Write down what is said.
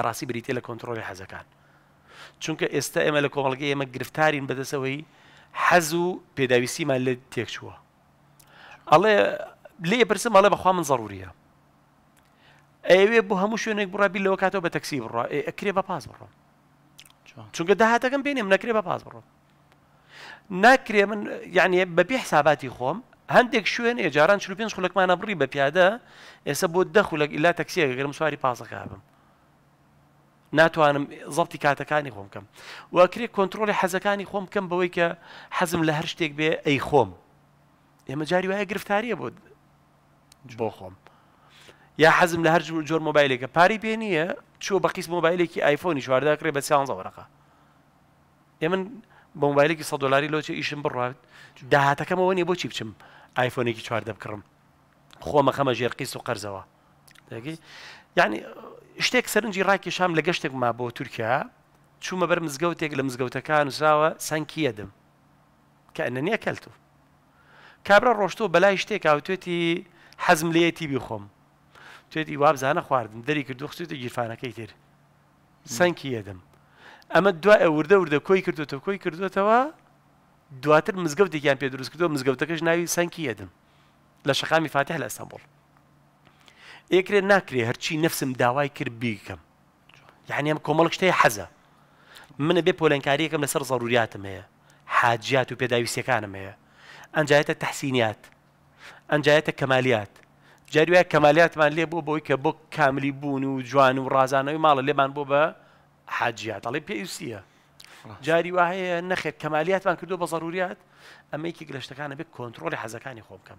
بەڕاستی بریتە لە کۆنتترۆلی حەزەکان چونکە ئێستا ئێمە لە کۆمەڵگە ئێمە گرفتارین بەدەسەوەی حەز و پێداویستیمان لە تێکچووە ئەڵێ لێ پرسم ئەڵێ بەخوا من ضرورە ئەوێ بۆ هەموو شوێنێک بڕابی لەوە کاتەوە بە تەکسی بڕە ئەکرێ بە پاس بڕۆم چونکە داهاتەکەم پێێنم نەکرێ بە پاس بڕۆم ناکرێ من یعنی بەپی حساباتی خۆم هەندێک شوێن ئێجاران چ پێنج خولەکمانە بڕی بە پیادە ئێستا بۆ دەخولک ئیلا تەکسیە گەرم سواری پاسەکە بم ناتوانم زەڵتی کاتەکانی خۆم بکەم واکرێ کۆنتترۆلی حەزەکانی خۆم بکەم بەوەی کە حەزم لە هەر شتێک بێ ئەی خۆم ئێمە جاری وایە گرفتاریە بۆ بۆ خۆم یا حەزم لە هەر جۆر مۆبایلێکە پاری پێ نییە چوە بە قیس مۆبایلێکی آیفۆنی شوارداکرێ بە سیان زەوەرەقا ئێ من بە مۆبایلێکی سە دلاری لۆچە ئیشم بڕات داهاتەکەمەوە نیە بۆچی بچم آیفۆنێکی چواردە بکڕم خۆمە خەمە ژێر قیس و قەرزەوە یعنی شتێک سەرنجی ڕاکێشام لە گەشتێک ما بۆ تورکیا چوومە بەر مزگەوتێک لە مزگەوتەکان وزراوە سنگکیەدم کە ئەنەنیە کەلتو کابرا ڕۆشتۆ بەلای شتێک ئاوتێتی حەزم لەتی بیخۆم توێتی وابزانە خواردن دەری کرد دوخستێتی گیرفانەکەی تر سنگکیەدم ئەمە دو ئەوردە وردە کۆی کردوتە کۆی کردوێتەوە دواتر مزگەوتێکیان پێ دروست کردەوە مزگەوتەکەش ناوی سنگکیەدم لە شەقامی فاتح لە ئەستانبول ئێکرێ ناکرێ هەرچی نفسم داوای کرد بیکەم یعنی ئەم کۆمەڵک شتەیە حەزە منە بێ پۆلەنکاریەکەم لەسەر زەڕوریاتم هەیە حاجات و پێداویستەکانم هەیە ئەنجایەتە تەحسینات ئەنجایەتە کەمالیات جاریوای کەمالیاتمان لێ بۆ بۆی کە بۆ کاملی بوون و جوان و ڕازانەوەی ماڵە لێمان بۆ بە حاجات ئەڵێ پێویستە جاری وهەیە نەخێت کەمالیاتمان کردو بە ضرورات ئەمەیکی گلشتەکانە بێت کۆنتترۆلی حەزەکانی خۆ بکەم.